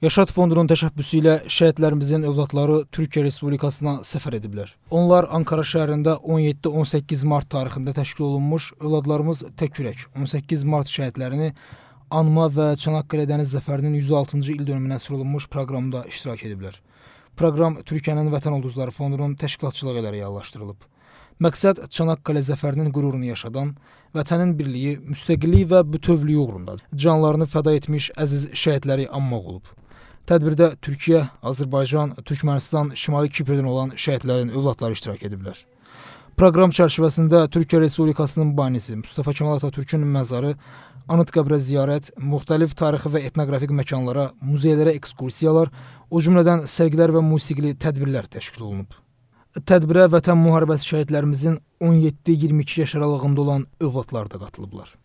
Yaşad fondunun təşəbbüsü ilə şəhidlərimizin övladları Türkiyə Respublikasına səfər ediblər. Onlar Ankara şəhərində 17-18 mart tarixində təşkil olunmuş Övladlarımız Tək Ürək 18 mart şəhidlərini anma və Çanaqqale dəniz zəfərinin 106-cı il dönümünə həsr olunmuş proqramda iştirak ediblər. Proqram Türkiyənin Vətən Ulduzları Fondunun təşkilatçılığı ilə reallaşdırılıb. Məqsəd Çanaqqale zəfərinin qürurunu yaşadan, vətənin birliyi, müstəqilliyi və bütövlüyü uğrunda canlarını fəda etmiş əziz şəhidləri anmaq olub. Tədbirdə Türkiyə, Azərbaycan, Türkmənistan, Şimali Kiprdən olan şəhidlərin övladları iştirak ediblər. Proqram çərçivəsində Türkiyə Respublikasının banisi Mustafa Kemal Atatürkün məzarı, Anıtqabrə ziyarət, müxtəlif tarixi və etnoqrafik məkanlara, muzeylərə ekskursiyalar, o cümlədən sərgilər və musiqili tədbirlər təşkil olunub. Tədbirə Vətən müharibəsi şəhidlərimizin 17-22 yaş aralığında olan övladları da qatılıblar.